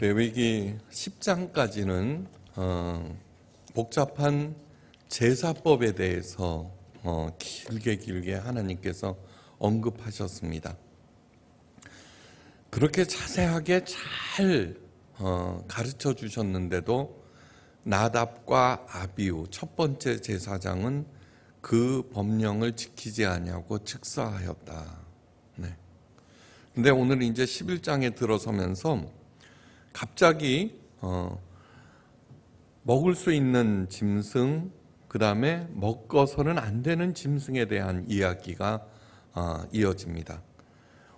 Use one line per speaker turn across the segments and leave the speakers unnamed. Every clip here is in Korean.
레위기 10장까지는 어, 복잡한 제사법에 대해서 어, 길게 길게 하나님께서 언급하셨습니다. 그렇게 자세하게 잘 어, 가르쳐 주셨는데도 나답과 아비우 첫 번째 제사장은 그 법령을 지키지 아니하고 즉사하였다. 네. 근데 오늘 이제 11장에 들어서면서 갑자기 어, 먹을 수 있는 짐승, 그 다음에 먹어서는 안 되는 짐승에 대한 이야기가 어, 이어집니다.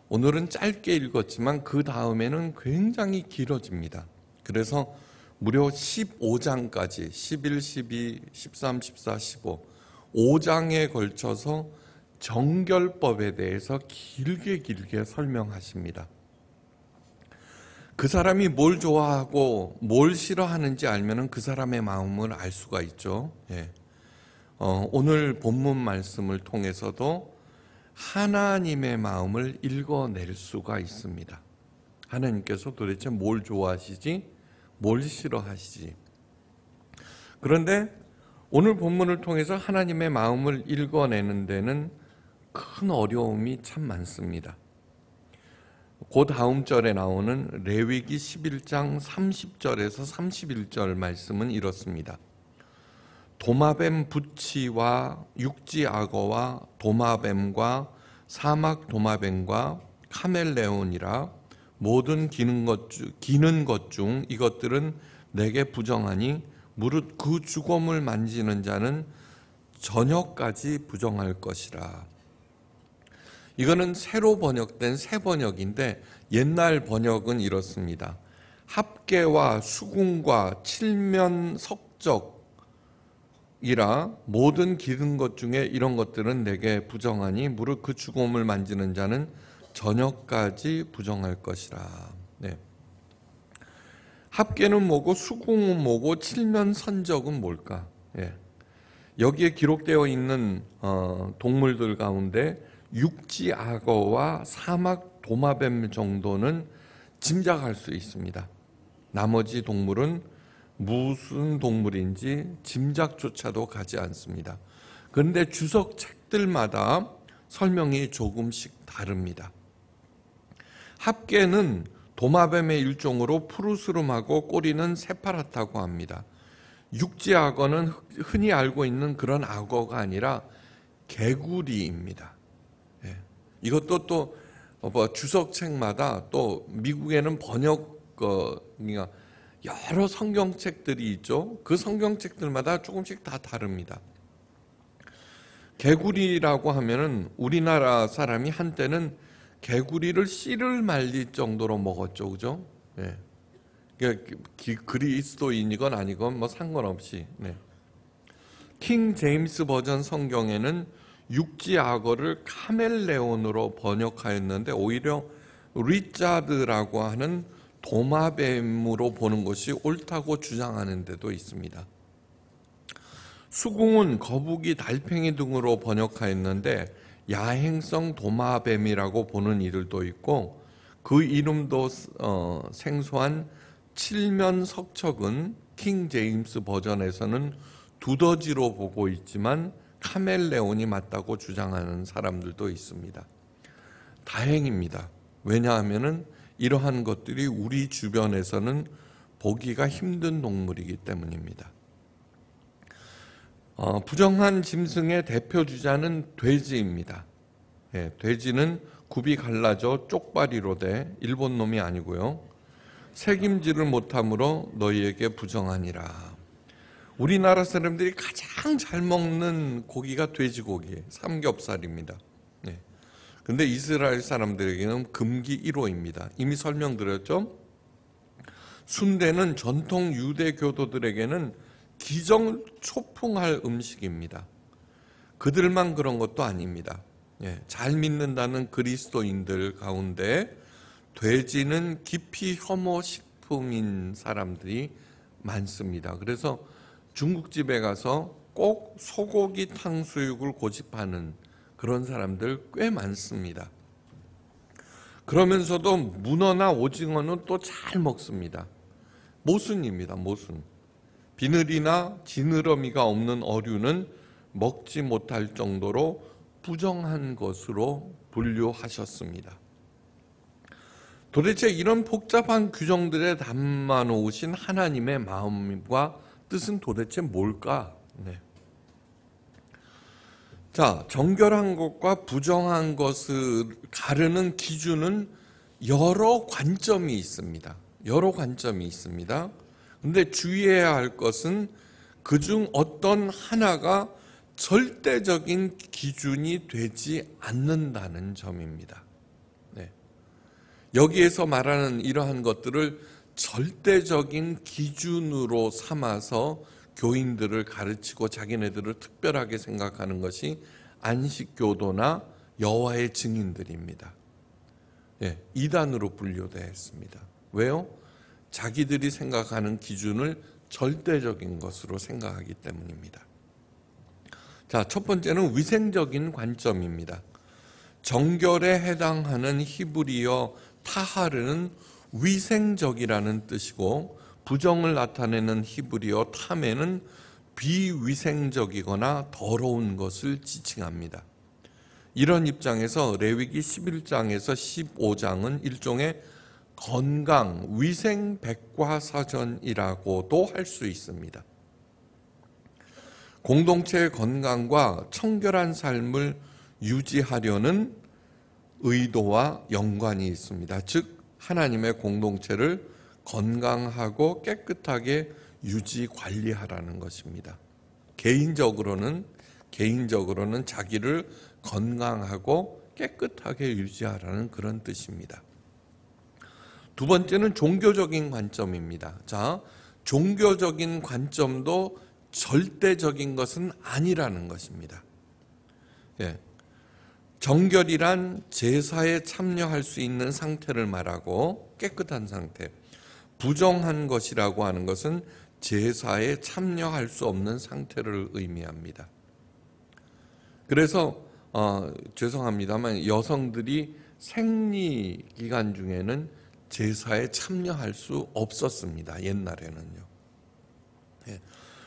오늘은 짧게 읽었지만 그 다음에는 굉장히 길어집니다. 그래서 무려 15장까지 11, 12, 13, 14, 15 5장에 걸쳐서 정결법에 대해서 길게 길게 설명하십니다. 그 사람이 뭘 좋아하고 뭘 싫어하는지 알면그 사람의 마음을 알 수가 있죠. 예. 어, 오늘 본문 말씀을 통해서도 하나님의 마음을 읽어낼 수가 있습니다. 하나님께서 도대체 뭘 좋아하시지, 뭘 싫어하시지. 그런데 오늘 본문을 통해서 하나님의 마음을 읽어내는 데는 큰 어려움이 참 많습니다. 곧 다음 절에 나오는 레위기 11장 30절에서 31절 말씀은 이렇습니다. 도마뱀 부치와 육지악어와 도마뱀과 사막 도마뱀과 카멜레온이라 모든 기는 것, 중, 기는 것중 이것들은 내게 부정하니 무릇 그 주검을 만지는 자는 저녁까지 부정할 것이라. 이거는 새로 번역된 새 번역인데 옛날 번역은 이렇습니다. 합계와 수궁과 칠면 석적이라 모든 기른 것 중에 이런 것들은 내게 부정하니 무릇 그 죽음을 만지는 자는 저녁까지 부정할 것이라. 네. 합계는 뭐고 수궁은 뭐고 칠면 선적은 뭘까? 예. 여기에 기록되어 있는 어, 동물들 가운데 육지 악어와 사막 도마뱀 정도는 짐작할 수 있습니다. 나머지 동물은 무슨 동물인지 짐작조차도 가지 않습니다. 그런데 주석 책들마다 설명이 조금씩 다릅니다. 합계는 도마뱀의 일종으로 푸르스름하고 꼬리는 새파랗다고 합니다. 육지 악어는 흔히 알고 있는 그런 악어가 아니라 개구리입니다. 이것도 또 어, 뭐 주석책마다 또 미국에는 번역 어, 그러니까 여러 성경책들이 있죠. 그 성경책들마다 조금씩 다 다릅니다. 개구리라고 하면은 우리나라 사람이 한때는 개구리를 씨를 말릴 정도로 먹었죠, 그죠? 예. 그 그리스도인이건 아니건 뭐 상관없이. 네. 킹 제임스 버전 성경에는 육지악어를 카멜레온으로 번역하였는데 오히려 리자드라고 하는 도마뱀으로 보는 것이 옳다고 주장하는 데도 있습니다. 수궁은 거북이, 달팽이 등으로 번역하였는데 야행성 도마뱀이라고 보는 이들도 있고 그 이름도 어, 생소한 칠면 석척은 킹 제임스 버전에서는 두더지로 보고 있지만 카멜레온이 맞다고 주장하는 사람들도 있습니다. 다행입니다. 왜냐하면은 이러한 것들이 우리 주변에서는 보기가 힘든 동물이기 때문입니다. 어, 부정한 짐승의 대표 주자는 돼지입니다. 예, 돼지는 굽이 갈라져 쪽발이로 돼 일본 놈이 아니고요. 책임지를 못함으로 너희에게 부정하니라. 우리나라 사람들이 가장 잘 먹는 고기가 돼지고기 삼겹살입니다. 네. 근데 이스라엘 사람들에게는 금기 1호입니다. 이미 설명드렸죠? 순대는 전통 유대교도들에게는 기정 초풍할 음식입니다. 그들만 그런 것도 아닙니다. 예, 잘 믿는다는 그리스도인들 가운데 돼지는 깊이 혐오식품인 사람들이 많습니다. 그래서 중국집에 가서 꼭 소고기 탕수육을 고집하는 그런 사람들 꽤 많습니다. 그러면서도 문어나 오징어는 또 잘 먹습니다. 모순입니다. 모순. 비늘이나 지느러미가 없는 어류는 먹지 못할 정도로 부정한 것으로 분류하셨습니다. 도대체 이런 복잡한 규정들에 담아놓으신 하나님의 마음과 뜻은 도대체 뭘까? 네. 자, 정결한 것과 부정한 것을 가르는 기준은 여러 관점이 있습니다. 여러 관점이 있습니다. 근데 주의해야 할 것은 그중 어떤 하나가 절대적인 기준이 되지 않는다는 점입니다. 네. 여기에서 말하는 이러한 것들을 절대적인 기준으로 삼아서 교인들을 가르치고 자기네들을 특별하게 생각하는 것이 안식교도나 여호와의 증인들입니다. 예, 이단으로 분류되었습니다. 왜요? 자기들이 생각하는 기준을 절대적인 것으로 생각하기 때문입니다. 자, 첫 번째는 위생적인 관점입니다. 정결에 해당하는 히브리어 타하르는 위생적이라는 뜻이고 부정을 나타내는 히브리어 탐에는 비위생적이거나 더러운 것을 지칭합니다. 이런 입장에서 레위기 11장에서 15장은 일종의 건강 위생 백과사전이라고도 할 수 있습니다. 공동체의 건강과 청결한 삶을 유지하려는 의도와 연관이 있습니다. 즉 하나님의 공동체를 건강하고 깨끗하게 유지 관리하라는 것입니다. 개인적으로는 개인적으로는 자기를 건강하고 깨끗하게 유지하라는 그런 뜻입니다. 두 번째는 종교적인 관점입니다. 자, 종교적인 관점도 절대적인 것은 아니라는 것입니다. 예. 정결이란 제사에 참여할 수 있는 상태를 말하고 깨끗한 상태. 부정한 것이라고 하는 것은 제사에 참여할 수 없는 상태를 의미합니다. 그래서 어, 죄송합니다만 여성들이 생리 기간 중에는 제사에 참여할 수 없었습니다. 옛날에는요. 예.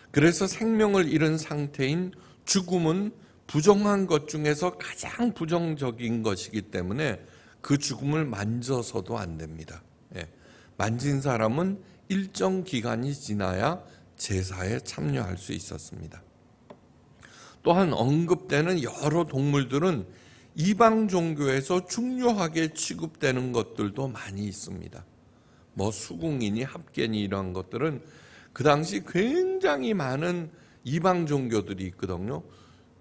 그래서 생명을 잃은 상태인 죽음은 부정한 것 중에서 가장 부정적인 것이기 때문에 그 죽음을 만져서도 안 됩니다. 예. 만진 사람은 일정 기간이 지나야 제사에 참여할 수 있었습니다. 또한 언급되는 여러 동물들은 이방 종교에서 중요하게 취급되는 것들도 많이 있습니다. 뭐 수궁이니 합계니 이런 것들은 그 당시 굉장히 많은 이방 종교들이 있거든요.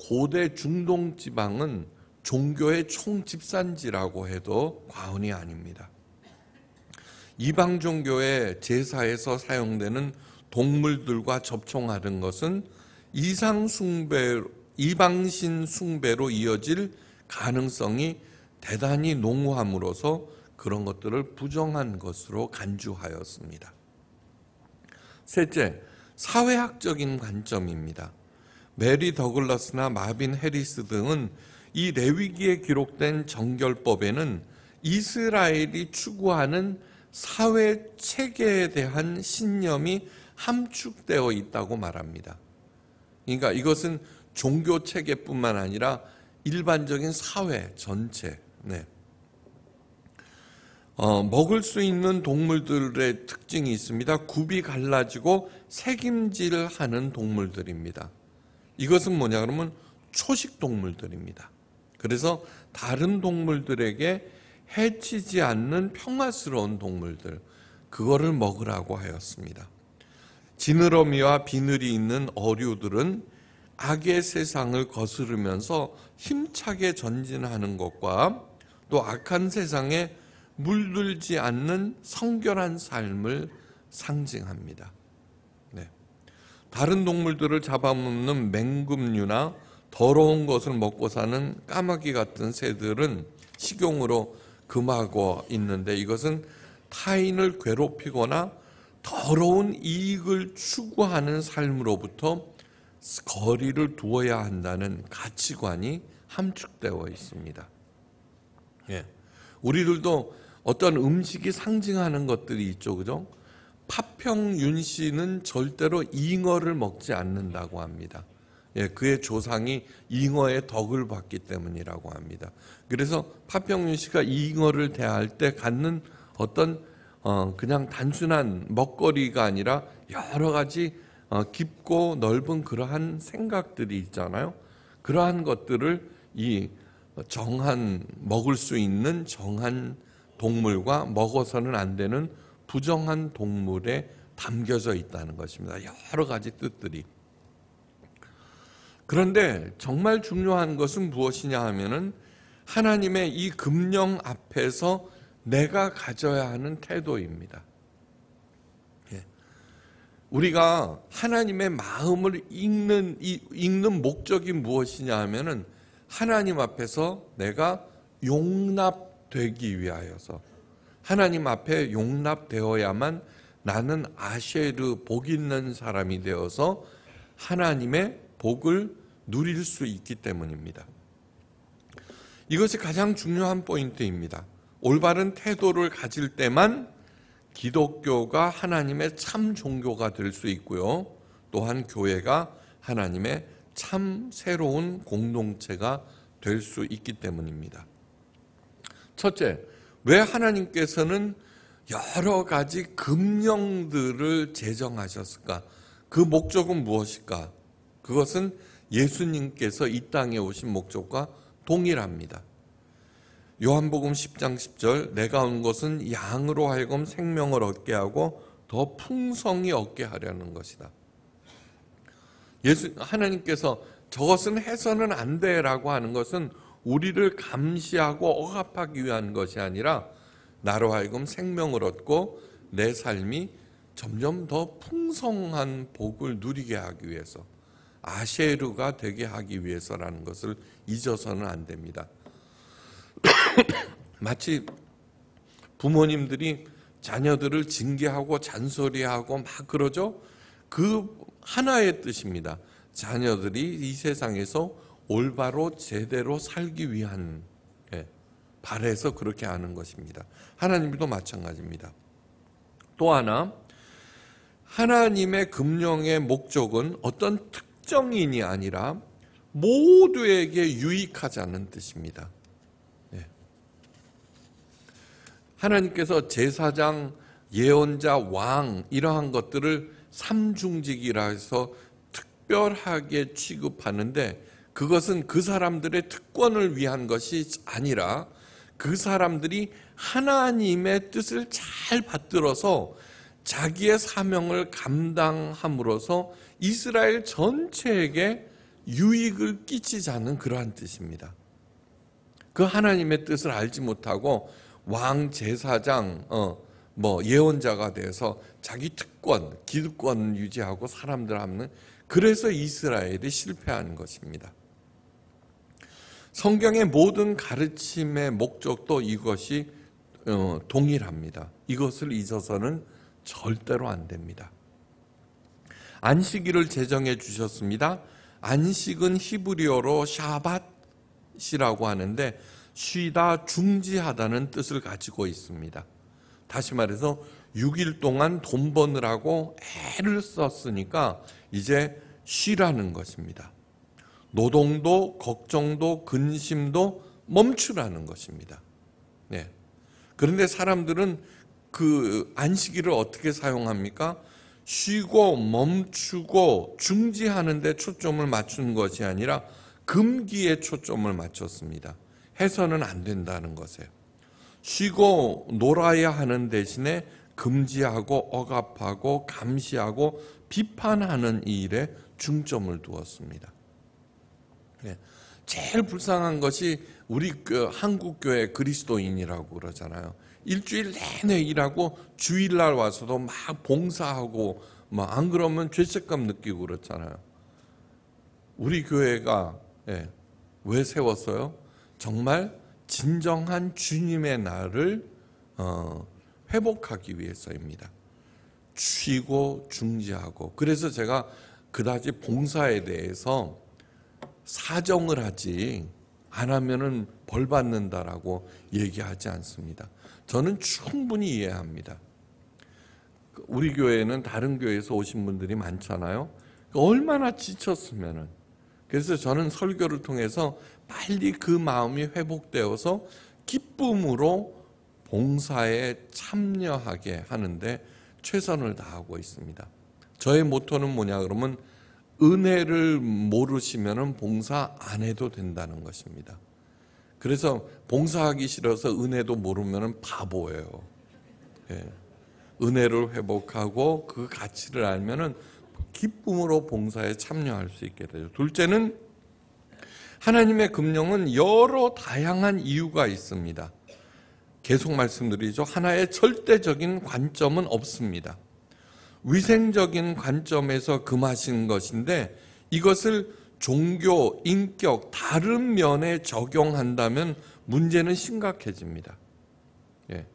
고대 중동 지방은 종교의 총집산지라고 해도 과언이 아닙니다. 이방 종교의 제사에서 사용되는 동물들과 접촉하는 것은 이상 숭배, 이방신 숭배로 이어질 가능성이 대단히 농후함으로써 그런 것들을 부정한 것으로 간주하였습니다. 셋째, 사회학적인 관점입니다. 메리 더글러스나 마빈 해리스 등은 이 레위기에 기록된 정결법에는 이스라엘이 추구하는 사회 체계에 대한 신념이 함축되어 있다고 말합니다. 그러니까 이것은 종교 체계뿐만 아니라 일반적인 사회 전체. 네. 어, 먹을 수 있는 동물들의 특징이 있습니다. 굽이 갈라지고 색임질하는 동물들입니다. 이것은 뭐냐 그러면 초식 동물들입니다. 그래서 다른 동물들에게 해치지 않는 평화스러운 동물들 그거를 먹으라고 하였습니다. 지느러미와 비늘이 있는 어류들은 악의 세상을 거스르면서 힘차게 전진하는 것과 또 악한 세상에 물들지 않는 성결한 삶을 상징합니다. 다른 동물들을 잡아먹는 맹금류나 더러운 것을 먹고 사는 까마귀 같은 새들은 식용으로 금하고 있는데 이것은 타인을 괴롭히거나 더러운 이익을 추구하는 삶으로부터 거리를 두어야 한다는 가치관이 함축되어 있습니다. 예. 우리들도 어떤 음식이 상징하는 것들이 있죠, 그죠? 파평윤 씨는 절대로 잉어를 먹지 않는다고 합니다. 예, 그의 조상이 잉어의 덕을 받기 때문이라고 합니다. 그래서 파평윤 씨가 잉어를 대할 때 갖는 어떤 어, 그냥 단순한 먹거리가 아니라 여러 가지 어, 깊고 넓은 그러한 생각들이 있잖아요. 그러한 것들을 이 정한 먹을 수 있는 정한 동물과 먹어서는 안 되는 부정한 동물에 담겨져 있다는 것입니다. 여러 가지 뜻들이. 그런데 정말 중요한 것은 무엇이냐 하면은 하나님의 이 금령 앞에서 내가 가져야 하는 태도입니다. 예. 우리가 하나님의 마음을 읽는 읽는 목적이 무엇이냐 하면은 하나님 앞에서 내가 용납되기 위하여서 하나님 앞에 용납되어야만 나는 아쉐르 복 있는 사람이 되어서 하나님의 복을 누릴 수 있기 때문입니다. 이것이 가장 중요한 포인트입니다. 올바른 태도를 가질 때만 기독교가 하나님의 참 종교가 될 수 있고요. 또한 교회가 하나님의 참 새로운 공동체가 될 수 있기 때문입니다. 첫째, 왜 하나님께서는 여러 가지 금령들을 제정하셨을까? 그 목적은 무엇일까? 그것은 예수님께서 이 땅에 오신 목적과 동일합니다. 요한복음 10장 10절 내가 온 것은 양으로 하여금 생명을 얻게 하고 더 풍성히 얻게 하려는 것이다. 예수 하나님께서 저것은 해서는 안 돼라고 하는 것은 우리를 감시하고 억압하기 위한 것이 아니라 나로 하여금 생명을 얻고 내 삶이 점점 더 풍성한 복을 누리게 하기 위해서 아셰르가 되게 하기 위해서라는 것을 잊어서는 안 됩니다. 마치 부모님들이 자녀들을 징계하고 잔소리하고 막 그러죠. 그 하나의 뜻입니다. 자녀들이 이 세상에서 올바로 제대로 살기 위한 예, 발에서 그렇게 하는 것입니다. 하나님도 마찬가지입니다. 또 하나 하나님의 금령의 목적은 어떤 특정인이 아니라 모두에게 유익하자는 뜻입니다. 예. 하나님께서 제사장, 예언자, 왕 이러한 것들을 삼중직이라 해서 특별하게 취급하는데 그것은 그 사람들의 특권을 위한 것이 아니라 그 사람들이 하나님의 뜻을 잘 받들어서 자기의 사명을 감당함으로써 이스라엘 전체에게 유익을 끼치자는 그러한 뜻입니다. 그 하나님의 뜻을 알지 못하고 왕 제사장 어, 뭐 예언자가 돼서 자기 특권 기득권 유지하고 사람들 하는 그래서 이스라엘이 실패한 것입니다. 성경의 모든 가르침의 목적도 이것이 어, 동일합니다. 이것을 잊어서는 절대로 안 됩니다. 안식일을 제정해 주셨습니다. 안식은 히브리어로 샤밧이라고 하는데 쉬다 중지하다는 뜻을 가지고 있습니다. 다시 말해서 6일 동안 돈 버느라고 애를 썼으니까 이제 쉬라는 것입니다. 노동도 걱정도 근심도 멈추라는 것입니다. 네. 그런데 사람들은 그 안식일을 어떻게 사용합니까? 쉬고 멈추고 중지하는 데 초점을 맞춘 것이 아니라 금기에 초점을 맞췄습니다. 해서는 안 된다는 것에 쉬고 놀아야 하는 대신에 금지하고 억압하고 감시하고 비판하는 이 일에 중점을 두었습니다. 예. 제일 불쌍한 것이 우리 그 한국 교회 그리스도인이라고 그러잖아요. 일주일 내내 일하고 주일날 와서도 막 봉사하고 막안 그러면 죄책감 느끼고 그렇잖아요. 우리 교회가 예, 왜 세웠어요? 정말 진정한 주님의 날을 어, 회복하기 위해서입니다. 쉬고 중지하고 그래서 제가 그다지 봉사에 대해서 사정을 하지 안 하면은 벌 받는다라고 얘기하지 않습니다. 저는 충분히 이해합니다. 우리 교회는 다른 교회에서 오신 분들이 많잖아요. 얼마나 지쳤으면은 그래서 저는 설교를 통해서 빨리 그 마음이 회복되어서 기쁨으로 봉사에 참여하게 하는데 최선을 다하고 있습니다. 저의 모토는 뭐냐 그러면 은혜를 모르시면 봉사 안 해도 된다는 것입니다. 그래서 봉사하기 싫어서 은혜도 모르면 바보예요. 예. 은혜를 회복하고 그 가치를 알면 기쁨으로 봉사에 참여할 수 있게 되죠. 둘째는 하나님의 금령은 여러 다양한 이유가 있습니다. 계속 말씀드리죠. 하나의 절대적인 관점은 없습니다. 위생적인 관점에서 금하신 것인데 이것을 종교, 인격 다른 면에 적용한다면 문제는 심각해집니다. 예.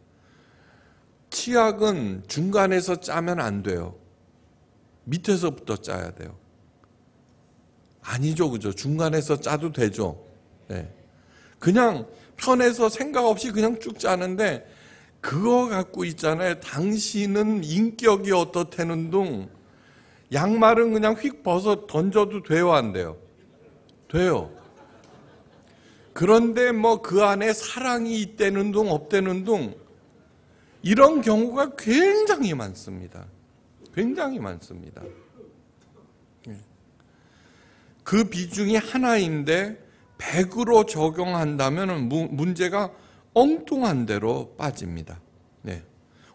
치약은 중간에서 짜면 안 돼요. 밑에서부터 짜야 돼요. 아니죠, 그죠? 중간에서 짜도 되죠. 예. 그냥 편해서 생각 없이 그냥 쭉 짜는데 그거 갖고 있잖아요. 당신은 인격이 어떻다는 둥 양말은 그냥 휙 벗어 던져도 돼요, 안 돼요? 돼요. 그런데 뭐 그 안에 사랑이 있다는 둥 없다는 둥 이런 경우가 굉장히 많습니다. 굉장히 많습니다. 예. 그 비중이 하나인데 100으로 적용한다면 문제가 엉뚱한 대로 빠집니다. 네.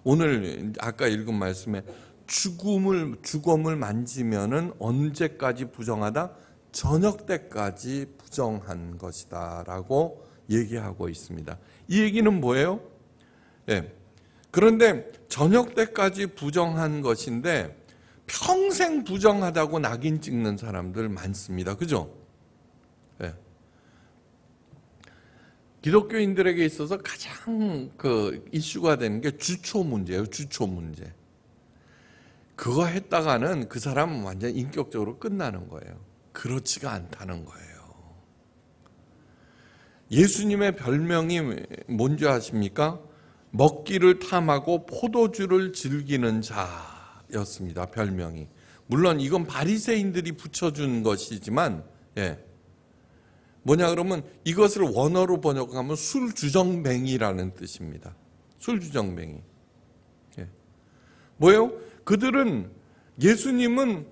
오늘 아까 읽은 말씀에 죽음을 죽음을 만지면은 언제까지 부정하다? 저녁 때까지 부정한 것이다라고 얘기하고 있습니다. 이 얘기는 뭐예요? 네. 그런데 저녁 때까지 부정한 것인데 평생 부정하다고 낙인 찍는 사람들 많습니다. 그죠? 기독교인들에게 있어서 가장 그 이슈가 되는 게 주초 문제예요. 주초 문제. 그거 했다가는 그 사람 완전 인격적으로 끝나는 거예요. 그렇지가 않다는 거예요. 예수님의 별명이 뭔지 아십니까? 먹기를 탐하고 포도주를 즐기는 자였습니다. 별명이. 물론 이건 바리새인들이 붙여준 것이지만 예. 뭐냐 그러면 이것을 원어로 번역하면 술주정뱅이라는 뜻입니다. 술주정뱅이. 예. 뭐예요? 그들은 예수님은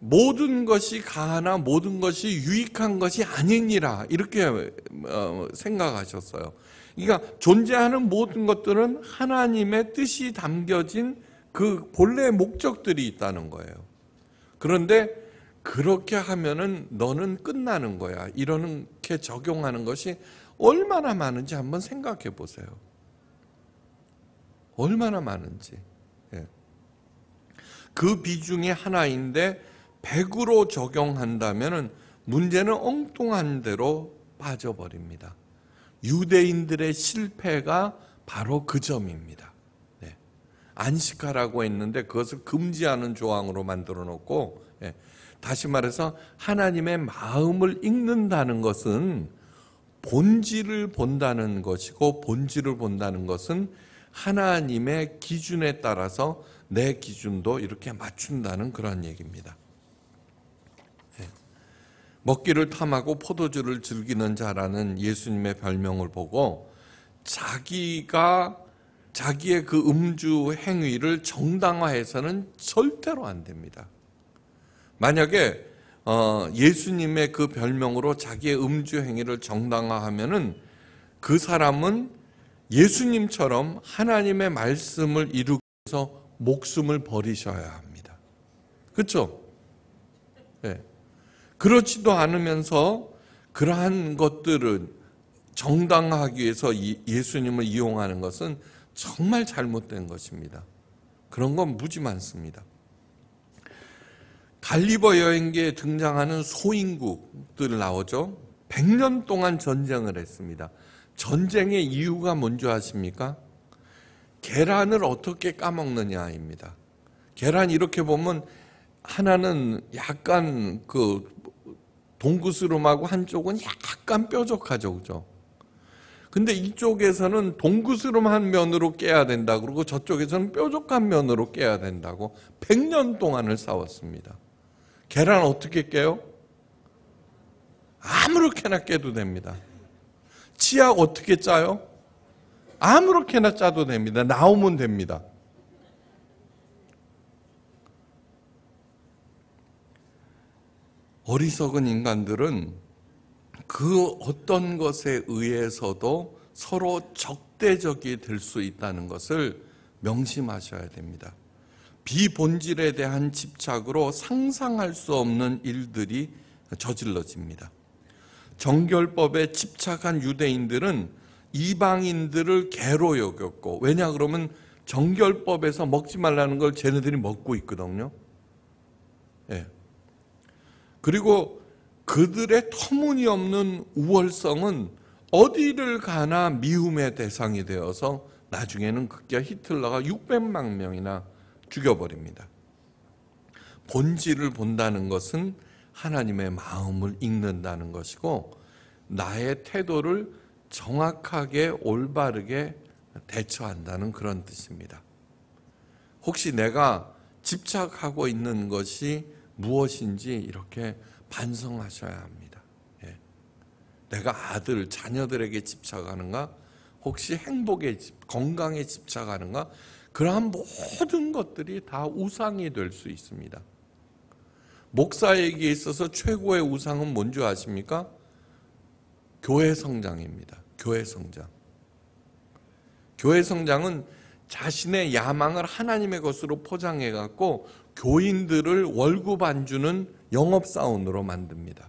모든 것이 가나 모든 것이 유익한 것이 아니니라 이렇게 어, 생각하셨어요. 그러니까 존재하는 모든 것들은 하나님의 뜻이 담겨진 그 본래 목적들이 있다는 거예요. 그런데 그렇게 하면은 너는 끝나는 거야. 이렇게 적용하는 것이 얼마나 많은지 한번 생각해 보세요. 얼마나 많은지. 예. 그 비중의 하나인데 100으로 적용한다면 문제는 엉뚱한 대로 빠져버립니다. 유대인들의 실패가 바로 그 점입니다. 예. 안식하라고 했는데 그것을 금지하는 조항으로 만들어 놓고 예. 다시 말해서 하나님의 마음을 읽는다는 것은 본질을 본다는 것이고 본질을 본다는 것은 하나님의 기준에 따라서 내 기준도 이렇게 맞춘다는 그런 얘기입니다. 예. 먹기를 탐하고 포도주를 즐기는 자라는 예수님의 별명을 보고 자기가 자기의 그 음주 행위를 정당화해서는 절대로 안 됩니다. 만약에 어, 예수님의 그 별명으로 자기의 음주 행위를 정당화하면은 그 사람은 예수님처럼 하나님의 말씀을 이루기 위해서 목숨을 버리셔야 합니다. 그렇죠? 네. 그렇지도 않으면서 그러한 것들을 정당화하기 위해서 예수님을 이용하는 것은 정말 잘못된 것입니다. 그런 건 무지 많습니다. 갈리버 여행기에 등장하는 소인국들 나오죠. 100년 동안 전쟁을 했습니다. 전쟁의 이유가 뭔지 아십니까? 계란을 어떻게 까먹느냐입니다. 계란 이렇게 보면 하나는 약간 그 동구스름하고 한쪽은 약간 뾰족하죠. 그죠? 근데 이쪽에서는 동구스름한 면으로 깨야 된다 그러고 저쪽에서는 뾰족한 면으로 깨야 된다고 100년 동안을 싸웠습니다. 계란 어떻게 깨요? 아무렇게나 깨도 됩니다. 치약 어떻게 짜요? 아무렇게나 짜도 됩니다. 나오면 됩니다. 어리석은 인간들은 그 어떤 것에 의해서도 서로 적대적이 될 수 있다는 것을 명심하셔야 됩니다. 비본질에 대한 집착으로 상상할 수 없는 일들이 저질러집니다. 정결법에 집착한 유대인들은 이방인들을 개로 여겼고 왜냐 그러면 정결법에서 먹지 말라는 걸 쟤네들이 먹고 있거든요. 예. 그리고 그들의 터무니없는 우월성은 어디를 가나 미움의 대상이 되어서 나중에는 극기 히틀러가 600만 명이나 죽여버립니다. 본질을 본다는 것은 하나님의 마음을 읽는다는 것이고 나의 태도를 정확하게 올바르게 대처한다는 그런 뜻입니다. 혹시 내가 집착하고 있는 것이 무엇인지 이렇게 반성하셔야 합니다. 예. 내가 아들, 자녀들에게 집착하는가? 혹시 행복에, 건강에 집착하는가? 그러한 모든 것들이 다 우상이 될 수 있습니다. 목사에게 있어서 최고의 우상은 뭔지 아십니까? 교회 성장입니다. 교회 성장. 교회 성장은 자신의 야망을 하나님의 것으로 포장해 갖고 교인들을 월급 안 주는 영업 사원으로 만듭니다.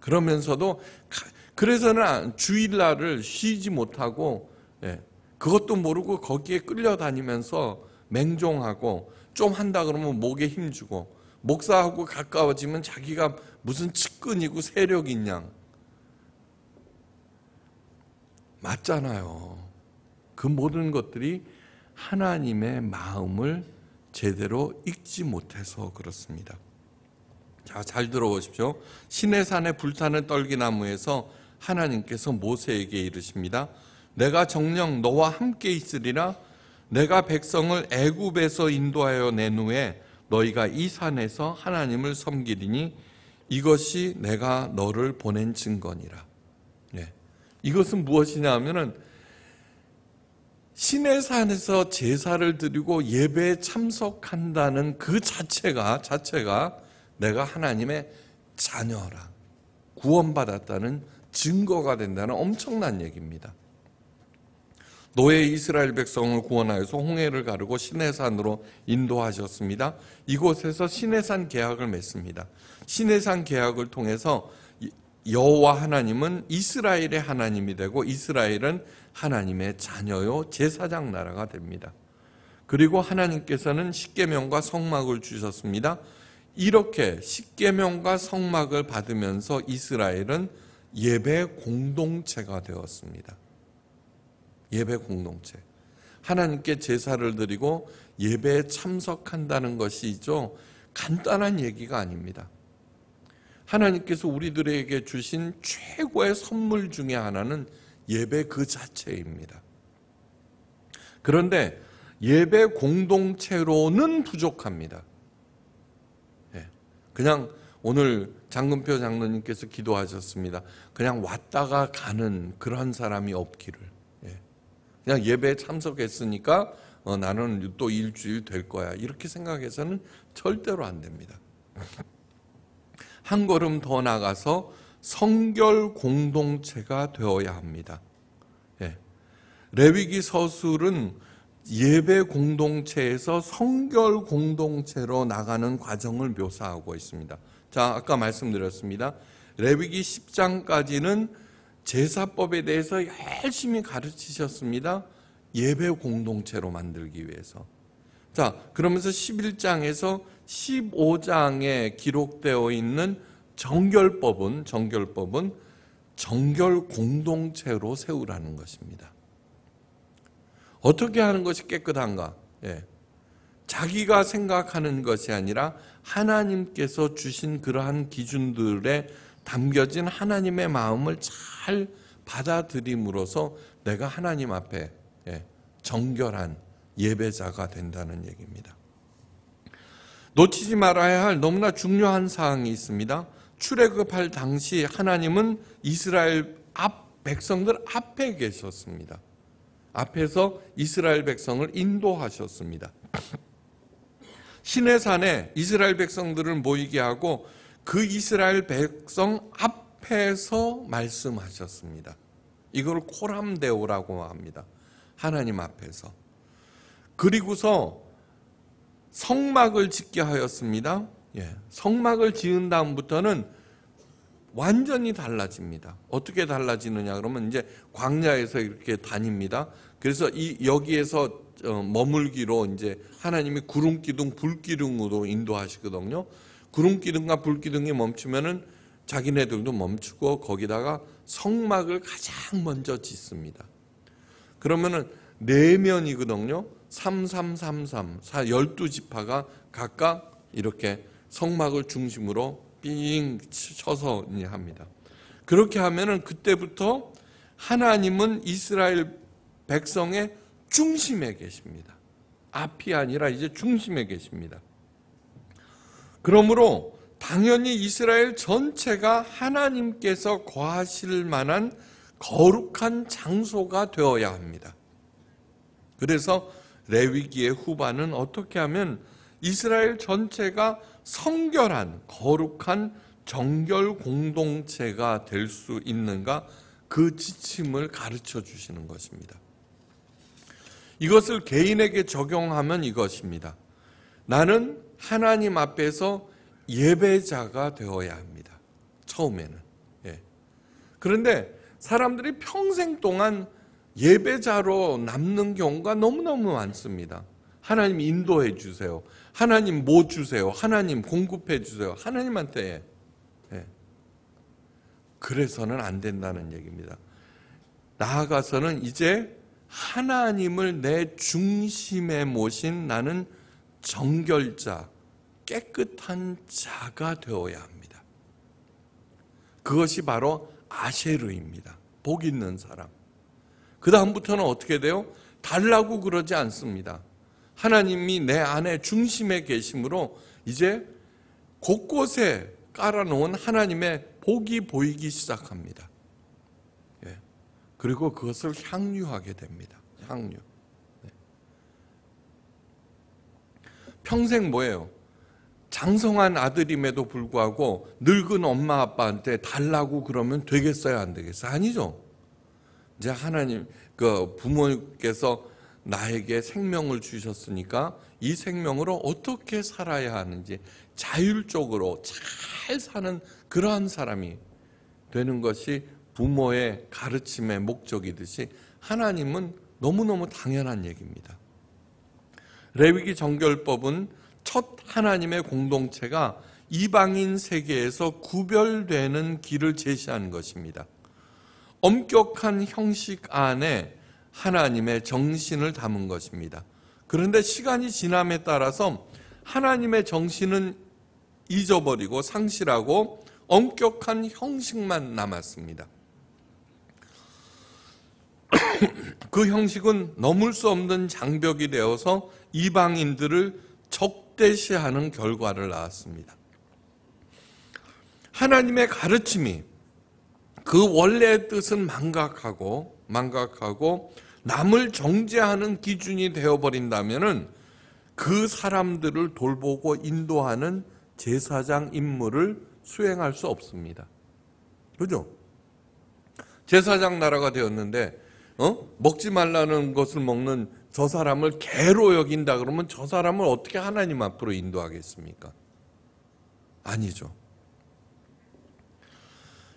그러면서도 그래서는 아, 주일날을 쉬지 못하고 예, 그것도 모르고 거기에 끌려다니면서 맹종하고 좀 한다 그러면 목에 힘주고 목사하고 가까워지면 자기가 무슨 측근이고 세력인 양 맞잖아요. 그 모든 것들이 하나님의 마음을 제대로 읽지 못해서 그렇습니다. 자, 잘 들어보십시오. 신의 산에 불타는 떨기나무에서 하나님께서 모세에게 이르십니다. 내가 정녕 너와 함께 있으리라 내가 백성을 애굽에서 인도하여 낸 후에 너희가 이 산에서 하나님을 섬기리니 이것이 내가 너를 보낸 증거니라. 예. 이것은 무엇이냐 하면은 신의 산에서 제사를 드리고 예배에 참석한다는 그 자체가 자체가 내가 하나님의 자녀라 구원받았다는 증거가 된다는 엄청난 얘기입니다. 노예 이스라엘 백성을 구원하여서 홍해를 가르고 시내산으로 인도하셨습니다. 이곳에서 시내산 계약을 맺습니다. 시내산 계약을 통해서 여호와 하나님은 이스라엘의 하나님이 되고 이스라엘은 하나님의 자녀요 제사장 나라가 됩니다. 그리고 하나님께서는 십계명과 성막을 주셨습니다. 이렇게 십계명과 성막을 받으면서 이스라엘은 예배 공동체가 되었습니다. 예배 공동체. 하나님께 제사를 드리고 예배에 참석한다는 것이죠. 간단한 얘기가 아닙니다. 하나님께서 우리들에게 주신 최고의 선물 중에 하나는 예배 그 자체입니다. 그런데 예배 공동체로는 부족합니다. 예. 그냥 오늘 장금표 장로님께서 기도하셨습니다. 그냥 왔다가 가는 그런 사람이 없기를. 그냥 예배에 참석했으니까 어, 나는 또 일주일 될 거야. 이렇게 생각해서는 절대로 안 됩니다. 한 걸음 더 나가서 성결 공동체가 되어야 합니다. 예. 레위기 서술은 예배 공동체에서 성결 공동체로 나가는 과정을 묘사하고 있습니다. 자, 아까 말씀드렸습니다. 레위기 10장까지는 제사법에 대해서 열심히 가르치셨습니다. 예배 공동체로 만들기 위해서. 자, 그러면서 11장에서 15장에 기록되어 있는 정결법은 정결법은 정결 공동체로 세우라는 것입니다. 어떻게 하는 것이 깨끗한가? 예. 자기가 생각하는 것이 아니라 하나님께서 주신 그러한 기준들에 담겨진 하나님의 마음을 잘 받아들임으로써 내가 하나님 앞에 예, 정결한 예배자가 된다는 얘기입니다. 놓치지 말아야 할 너무나 중요한 사항이 있습니다. 출애굽할 당시 하나님은 이스라엘 앞 백성들 앞에 계셨습니다. 앞에서 이스라엘 백성을 인도하셨습니다. 신의 산에 이스라엘 백성들을 모이게 하고 그 이스라엘 백성 앞에서 말씀하셨습니다. 이걸 코람데오라고 합니다. 하나님 앞에서. 그리고서 성막을 짓게 하였습니다. 예, 성막을 지은 다음부터는 완전히 달라집니다. 어떻게 달라지느냐 그러면 이제 광야에서 이렇게 다닙니다. 그래서 이 여기에서 어, 머물기로 이제 하나님이 구름 기둥 불 기둥으로 인도하시거든요. 구름 기둥과 불 기둥이 멈추면은 자기네들도 멈추고 거기다가 성막을 가장 먼저 짓습니다. 그러면은 네 면이거든요. 3333, 12지파가 각각 이렇게 성막을 중심으로 삥 쳐서 합니다. 그렇게 하면은 그때부터 하나님은 이스라엘 백성의 중심에 계십니다. 앞이 아니라 이제 중심에 계십니다. 그러므로 당연히 이스라엘 전체가 하나님께서 거하실 만한 거룩한 장소가 되어야 합니다. 그래서 레위기의 후반은 어떻게 하면 이스라엘 전체가 성결한 거룩한 정결 공동체가 될 수 있는가 그 지침을 가르쳐 주시는 것입니다. 이것을 개인에게 적용하면 이것입니다. 나는 하나님 앞에서 예배자가 되어야 합니다. 처음에는. 예. 그런데 사람들이 평생 동안 예배자로 남는 경우가 너무너무 많습니다. 하나님 인도해 주세요. 하나님 뭐 주세요. 하나님 공급해 주세요. 하나님한테. 예. 그래서는 안 된다는 얘기입니다. 나아가서는 이제 하나님을 내 중심에 모신 나는 정결자, 깨끗한 자가 되어야 합니다. 그것이 바로 아쉐르입니다. 복 있는 사람. 그 다음부터는 어떻게 돼요? 달라고 그러지 않습니다. 하나님이 내 안에 중심에 계심으로 이제 곳곳에 깔아놓은 하나님의 복이 보이기 시작합니다. 예. 그리고 그것을 향유하게 됩니다. 향유. 평생 뭐예요? 장성한 아들임에도 불구하고 늙은 엄마 아빠한테 달라고 그러면 되겠어요? 안 되겠어요? 아니죠. 이제 하나님, 그 부모님께서 나에게 생명을 주셨으니까 이 생명으로 어떻게 살아야 하는지 자율적으로 잘 사는 그러한 사람이 되는 것이 부모의 가르침의 목적이듯이 하나님은 너무너무 당연한 얘기입니다. 레위기 정결법은 첫 하나님의 공동체가 이방인 세계에서 구별되는 길을 제시하는 것입니다. 엄격한 형식 안에 하나님의 정신을 담은 것입니다. 그런데 시간이 지남에 따라서 하나님의 정신은 잊어버리고 상실하고 엄격한 형식만 남았습니다. 그 형식은 넘을 수 없는 장벽이 되어서 이방인들을 적대시하는 결과를 낳았습니다. 하나님의 가르침이 그 원래의 뜻은 망각하고 망각하고 남을 정죄하는 기준이 되어버린다면그 사람들을 돌보고 인도하는 제사장 임무를 수행할 수 없습니다. 그죠? 제사장 나라가 되었는데 어? 먹지 말라는 것을 먹는 저 사람을 개로 여긴다 그러면 저 사람을 어떻게 하나님 앞으로 인도하겠습니까? 아니죠.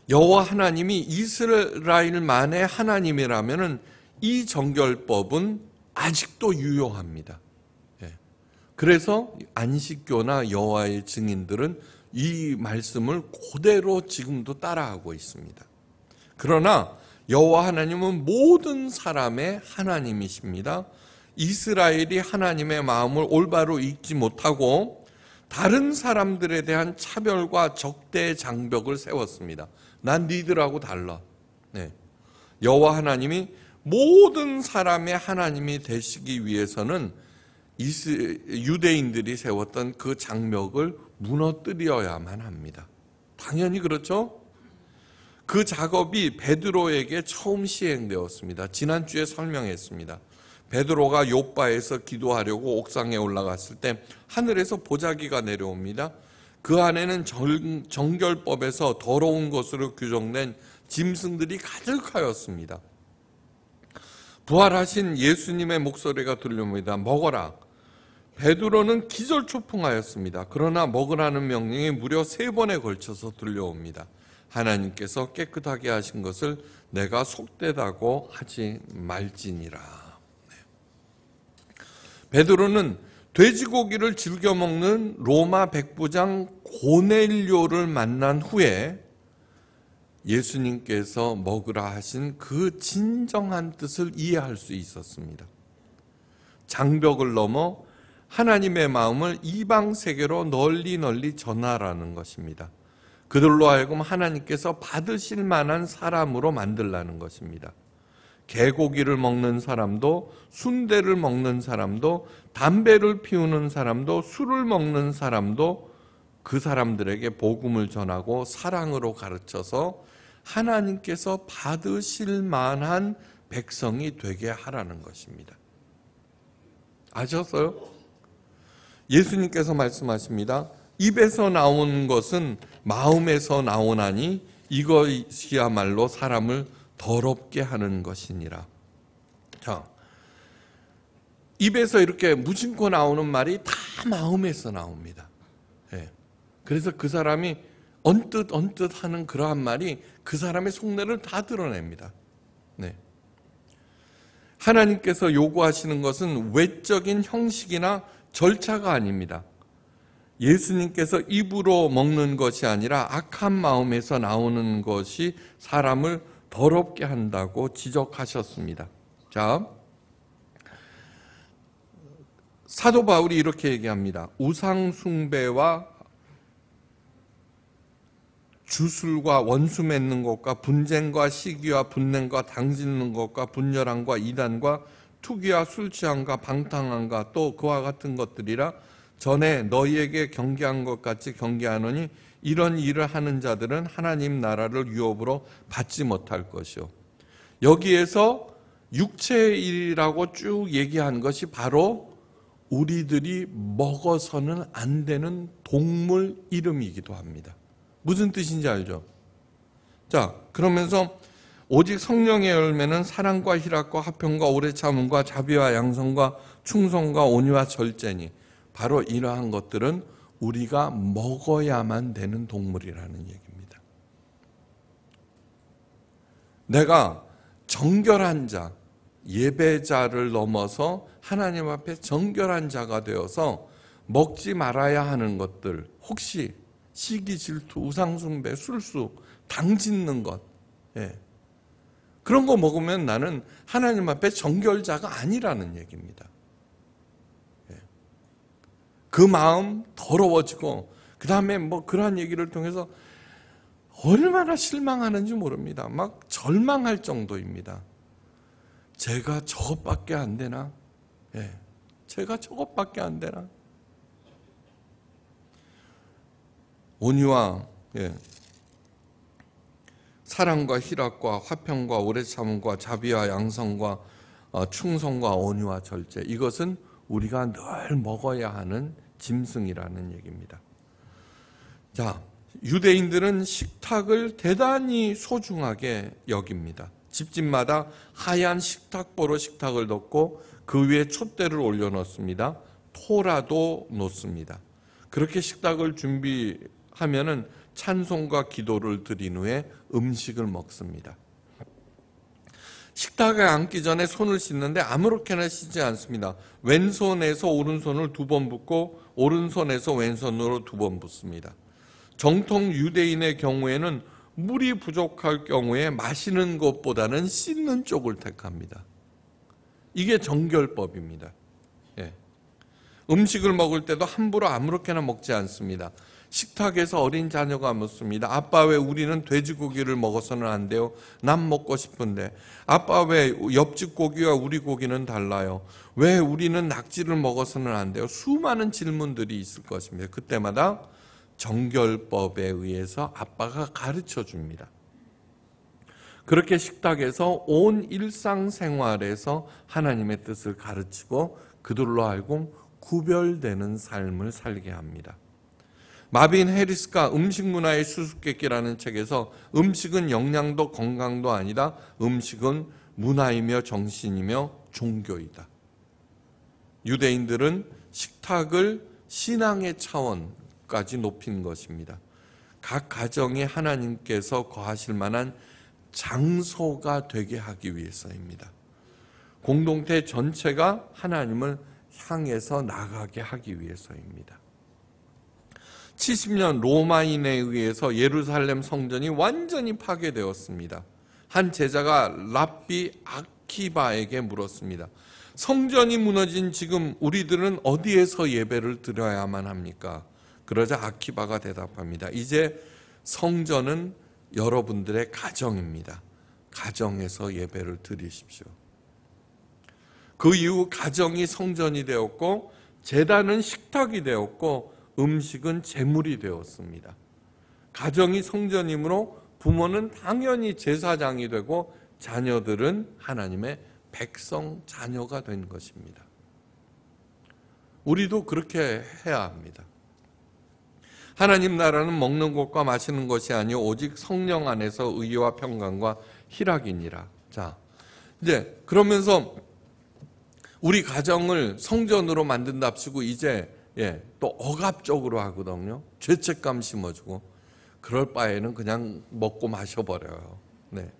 여호와 하나님이 이스라엘만의 하나님이라면은 이 정결법은 아직도 유효합니다. 예. 그래서 안식교나 여호와의 증인들은 이 말씀을 그대로 지금도 따라하고 있습니다. 그러나 여호와 하나님은 모든 사람의 하나님이십니다. 이스라엘이 하나님의 마음을 올바로 읽지 못하고 다른 사람들에 대한 차별과 적대 장벽을 세웠습니다. 난 니들하고 달라. 네. 여호와 하나님이 모든 사람의 하나님이 되시기 위해서는 유대인들이 세웠던 그 장벽을 무너뜨려야만 합니다. 당연히 그렇죠? 그 작업이 베드로에게 처음 시행되었습니다. 지난주에 설명했습니다. 베드로가 요바에서 기도하려고 옥상에 올라갔을 때 하늘에서 보자기가 내려옵니다. 그 안에는 정결법에서 더러운 것으로 규정된 짐승들이 가득하였습니다. 부활하신 예수님의 목소리가 들려옵니다. 먹어라. 베드로는 기절초풍하였습니다. 그러나 먹으라는 명령이 무려 세 번에 걸쳐서 들려옵니다. 하나님께서 깨끗하게 하신 것을 내가 속되다고 하지 말지니라. 네. 베드로는 돼지고기를 즐겨 먹는 로마 백부장 고넬료를 만난 후에 예수님께서 먹으라 하신 그 진정한 뜻을 이해할 수 있었습니다. 장벽을 넘어 하나님의 마음을 이방 세계로 널리 널리 전하라는 것입니다. 그들로 하여금 하나님께서 받으실 만한 사람으로 만들라는 것입니다. 개고기를 먹는 사람도 순대를 먹는 사람도 담배를 피우는 사람도 술을 먹는 사람도 그 사람들에게 복음을 전하고 사랑으로 가르쳐서 하나님께서 받으실 만한 백성이 되게 하라는 것입니다. 아셨어요? 예수님께서 말씀하십니다. 입에서 나온 것은 마음에서 나오나니 이것이야말로 사람을 더럽게 하는 것이니라. 자, 입에서 이렇게 무심코 나오는 말이 다 마음에서 나옵니다. 예. 그래서 그 사람이 언뜻 언뜻 하는 그러한 말이 그 사람의 속내를 다 드러냅니다. 네. 하나님께서 요구하시는 것은 외적인 형식이나 절차가 아닙니다. 예수님께서 입으로 먹는 것이 아니라 악한 마음에서 나오는 것이 사람을 더럽게 한다고 지적하셨습니다. 자, 사도 바울이 이렇게 얘기합니다. 우상숭배와 주술과 원수 맺는 것과 분쟁과 시기와 분냉과 당짓는 것과 분열함과 이단과 투기와 술 취함과 방탕함과 또 그와 같은 것들이라 전에 너희에게 경계한 것 같이 경계하노니 이런 일을 하는 자들은 하나님 나라를 유업으로 받지 못할 것이요. 여기에서 육체의 일이라고 쭉 얘기한 것이 바로 우리들이 먹어서는 안 되는 동물 이름이기도 합니다. 무슨 뜻인지 알죠? 자, 그러면서 오직 성령의 열매는 사랑과 희락과 화평과 오래 참음과 자비와 양성과 충성과 온유와 절제니 바로 이러한 것들은 우리가 먹어야만 되는 동물이라는 얘기입니다. 내가 정결한 자, 예배자를 넘어서 하나님 앞에 정결한 자가 되어서 먹지 말아야 하는 것들, 혹시 시기, 질투, 우상숭배, 술수, 당 짓는 것, 예. 그런 거 먹으면 나는 하나님 앞에 정결자가 아니라는 얘기입니다. 그 마음 더러워지고 그 다음에 뭐 그러한 얘기를 통해서 얼마나 실망하는지 모릅니다. 막 절망할 정도입니다. 제가 저것밖에 안 되나? 예. 제가 저것밖에 안 되나? 온유와 예. 사랑과 희락과 화평과 오래 참음과 자비와 양성과 어, 충성과 온유와 절제 이것은 우리가 늘 먹어야 하는 짐승이라는 얘기입니다. 자, 유대인들은 식탁을 대단히 소중하게 여깁니다. 집집마다 하얀 식탁보로 식탁을 넣고 그 위에 촛대를 올려놓습니다. 토라도 놓습니다. 그렇게 식탁을 준비하면은 찬송과 기도를 드린 후에 음식을 먹습니다. 식탁에 앉기 전에 손을 씻는데 아무렇게나 씻지 않습니다. 왼손에서 오른손을 두 번 붓고 오른손에서 왼손으로 두 번 붓습니다. 정통 유대인의 경우에는 물이 부족할 경우에 마시는 것보다는 씻는 쪽을 택합니다. 이게 정결법입니다. 예. 음식을 먹을 때도 함부로 아무렇게나 먹지 않습니다. 식탁에서 어린 자녀가 묻습니다. 아빠 왜 우리는 돼지고기를 먹어서는 안 돼요? 난 먹고 싶은데. 아빠 왜 옆집 고기와 우리 고기는 달라요? 왜 우리는 낙지를 먹어서는 안 돼요? 수많은 질문들이 있을 것입니다. 그때마다 정결법에 의해서 아빠가 가르쳐 줍니다. 그렇게 식탁에서 온 일상생활에서 하나님의 뜻을 가르치고 그들로 알고 구별되는 삶을 살게 합니다. 마빈 해리스가 음식 문화의 수수께끼라는 책에서 음식은 영양도 건강도 아니다. 음식은 문화이며 정신이며 종교이다. 유대인들은 식탁을 신앙의 차원까지 높인 것입니다. 각 가정에 하나님께서 거하실 만한 장소가 되게 하기 위해서입니다. 공동체 전체가 하나님을 향해서 나가게 하기 위해서입니다. 70년 로마인에 의해서 예루살렘 성전이 완전히 파괴되었습니다. 한 제자가 랍비 아키바에게 물었습니다. 성전이 무너진 지금 우리들은 어디에서 예배를 드려야만 합니까? 그러자 아키바가 대답합니다. 이제 성전은 여러분들의 가정입니다. 가정에서 예배를 드리십시오. 그 이후 가정이 성전이 되었고 재단은 식탁이 되었고 음식은 재물이 되었습니다. 가정이 성전이므로 부모는 당연히 제사장이 되고 자녀들은 하나님의 백성 자녀가 된 것입니다. 우리도 그렇게 해야 합니다. 하나님 나라는 먹는 것과 마시는 것이 아니오 오직 성령 안에서 의와 평강과 희락이니라. 자, 이제 그러면서 우리 가정을 성전으로 만든답시고 이제 예, 또 억압적으로 하거든요. 죄책감 심어주고 그럴 바에는 그냥 먹고 마셔버려요. 네.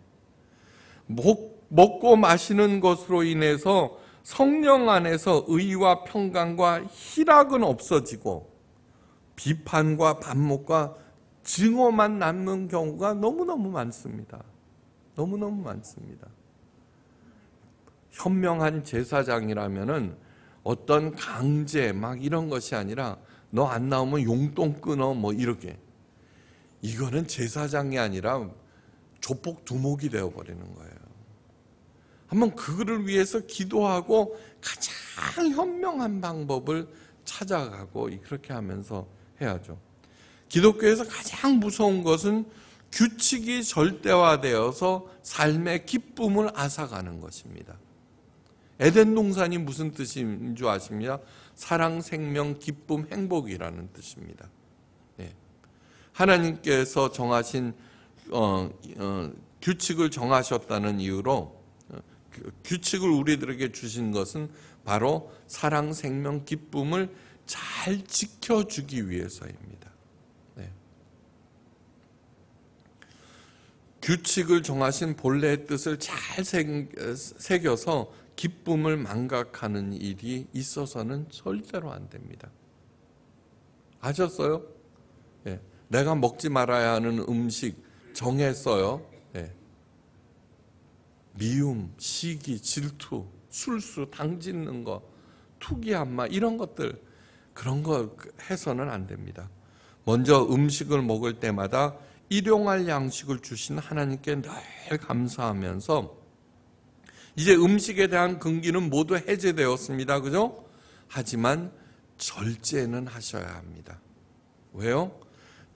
먹, 먹고 마시는 것으로 인해서 성령 안에서 의와 평강과 희락은 없어지고 비판과 반목과 증오만 남는 경우가 너무너무 많습니다. 너무너무 많습니다. 현명한 제사장이라면은 어떤 강제 막 이런 것이 아니라 너 안 나오면 용돈 끊어 뭐 이렇게 이거는 제사장이 아니라 조폭 두목이 되어버리는 거예요. 한번 그거를 위해서 기도하고 가장 현명한 방법을 찾아가고 그렇게 하면서 해야죠. 기독교에서 가장 무서운 것은 규칙이 절대화되어서 삶의 기쁨을 앗아가는 것입니다. 에덴 동산이 무슨 뜻인 줄 아십니까? 사랑, 생명, 기쁨, 행복이라는 뜻입니다. 예. 하나님께서 정하신 어, 어, 규칙을 정하셨다는 이유로 어, 그 규칙을 우리들에게 주신 것은 바로 사랑, 생명, 기쁨을 잘 지켜주기 위해서입니다. 네. 규칙을 정하신 본래의 뜻을 잘 어, 새겨서 기쁨을 망각하는 일이 있어서는 절대로 안 됩니다. 아셨어요? 예. 내가 먹지 말아야 하는 음식 정했어요. 예. 미움, 시기, 질투, 술수, 당짓는 거, 투기한 마 이런 것들 그런 거 해서는 안 됩니다. 먼저 음식을 먹을 때마다 일용할 양식을 주신 하나님께 늘 감사하면서 이제 음식에 대한 금기는 모두 해제되었습니다. 그죠? 하지만 절제는 하셔야 합니다. 왜요?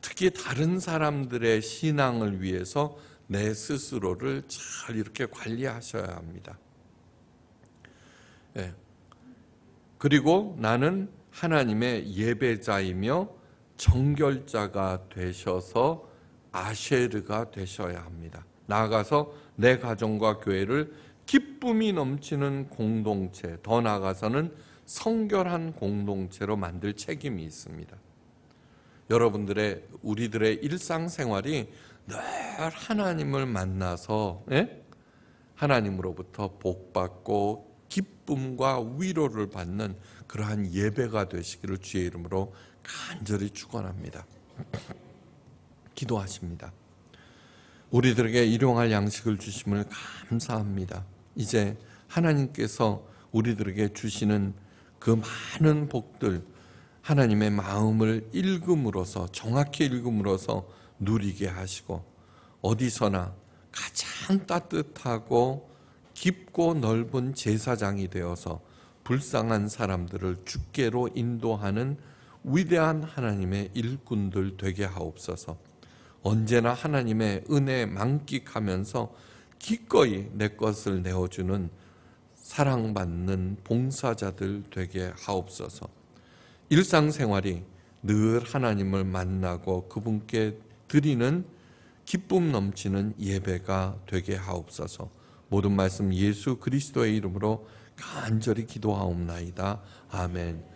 특히 다른 사람들의 신앙을 위해서 내 스스로를 잘 이렇게 관리하셔야 합니다. 예. 그리고 나는 하나님의 예배자이며 정결자가 되셔서 아쉐르가 되셔야 합니다. 나아가서 내 가정과 교회를 기쁨이 넘치는 공동체, 더 나아가서는 성결한 공동체로 만들 책임이 있습니다. 여러분들의 우리들의 일상생활이 늘 하나님을 만나서 예? 하나님으로부터 복받고 기쁨과 위로를 받는 그러한 예배가 되시기를 주의 이름으로 간절히 축원합니다. 기도하십니다. 우리들에게 일용할 양식을 주심을 감사합니다. 이제 하나님께서 우리들에게 주시는 그 많은 복들 하나님의 마음을 읽음으로써 정확히 읽음으로써 누리게 하시고 어디서나 가장 따뜻하고 깊고 넓은 제사장이 되어서 불쌍한 사람들을 주께로 인도하는 위대한 하나님의 일꾼들 되게 하옵소서. 언제나 하나님의 은혜 만끽하면서 기꺼이 내 것을 내어주는 사랑받는 봉사자들 되게 하옵소서. 일상생활이 늘 하나님을 만나고 그분께 드리는 기쁨 넘치는 예배가 되게 하옵소서. 모든 말씀 예수 그리스도의 이름으로 간절히 기도하옵나이다. 아멘.